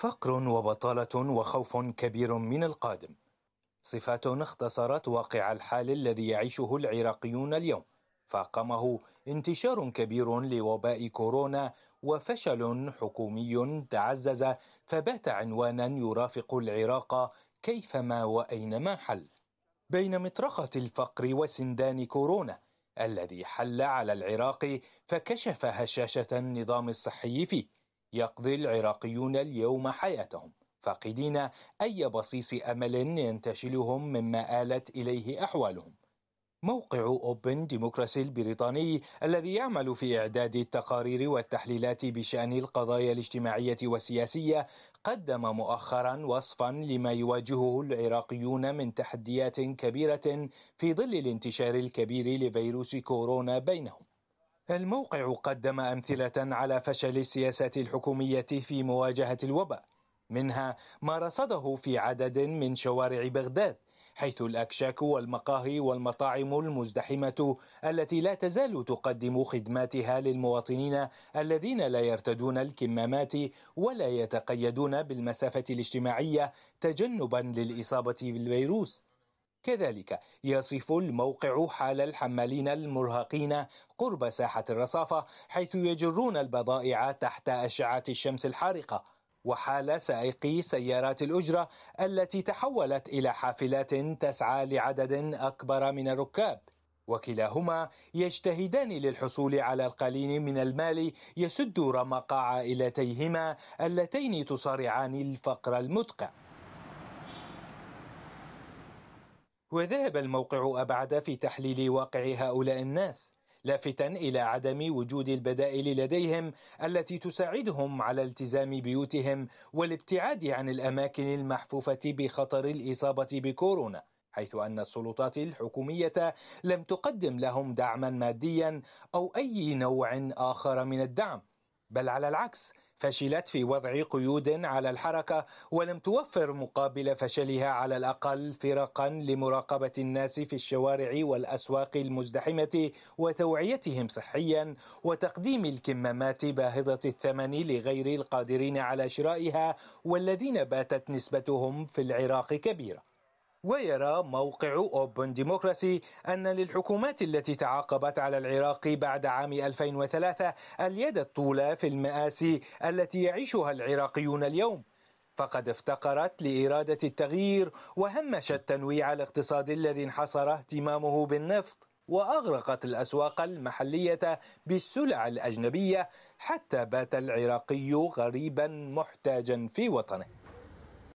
فقر وبطاله وخوف كبير من القادم صفات اختصرت واقع الحال الذي يعيشه العراقيون اليوم فاقمه انتشار كبير لوباء كورونا وفشل حكومي تعزز فبات عنوانا يرافق العراق كيفما واينما حل بين مطرقه الفقر وسندان كورونا الذي حل على العراق فكشف هشاشه النظام الصحي فيه يقضي العراقيون اليوم حياتهم فاقدين أي بصيص أمل ينتشلهم مما آلت إليه أحوالهم موقع أوبن ديموكراسي البريطاني الذي يعمل في إعداد التقارير والتحليلات بشأن القضايا الاجتماعية والسياسية قدم مؤخرا وصفا لما يواجهه العراقيون من تحديات كبيرة في ظل الانتشار الكبير لفيروس كورونا بينهم الموقع قدم أمثلة على فشل السياسات الحكومية في مواجهة الوباء منها ما رصده في عدد من شوارع بغداد حيث الأكشاك والمقاهي والمطاعم المزدحمة التي لا تزال تقدم خدماتها للمواطنين الذين لا يرتدون الكمامات ولا يتقيدون بالمسافة الاجتماعية تجنبا للإصابة بالفيروس كذلك يصف الموقع حال الحمالين المرهقين قرب ساحة الرصافة حيث يجرون البضائع تحت أشعة الشمس الحارقة وحال سائقي سيارات الأجرة التي تحولت إلى حافلات تسعى لعدد أكبر من الركاب وكلاهما يجتهدان للحصول على القليل من المال يسد رمق عائلتيهما اللتين تصارعان الفقر المدقع وذهب الموقع أبعد في تحليل واقع هؤلاء الناس لافتا إلى عدم وجود البدائل لديهم التي تساعدهم على التزام بيوتهم والابتعاد عن الأماكن المحفوفة بخطر الإصابة بكورونا حيث أن السلطات الحكومية لم تقدم لهم دعما ماديا أو أي نوع آخر من الدعم بل على العكس فشلت في وضع قيود على الحركه ولم توفر مقابل فشلها على الاقل فرقا لمراقبه الناس في الشوارع والاسواق المزدحمه وتوعيتهم صحيا وتقديم الكمامات باهظه الثمن لغير القادرين على شرائها والذين باتت نسبتهم في العراق كبيره ويرى موقع أوبن ديموكراسي أن للحكومات التي تعاقبت على العراق بعد عام 2003 اليد الطولى في المآسي التي يعيشها العراقيون اليوم فقد افتقرت لإرادة التغيير وهمشت تنويع الاقتصاد الذي انحصر اهتمامه بالنفط وأغرقت الأسواق المحلية بالسلع الأجنبية حتى بات العراقي غريبا محتاجا في وطنه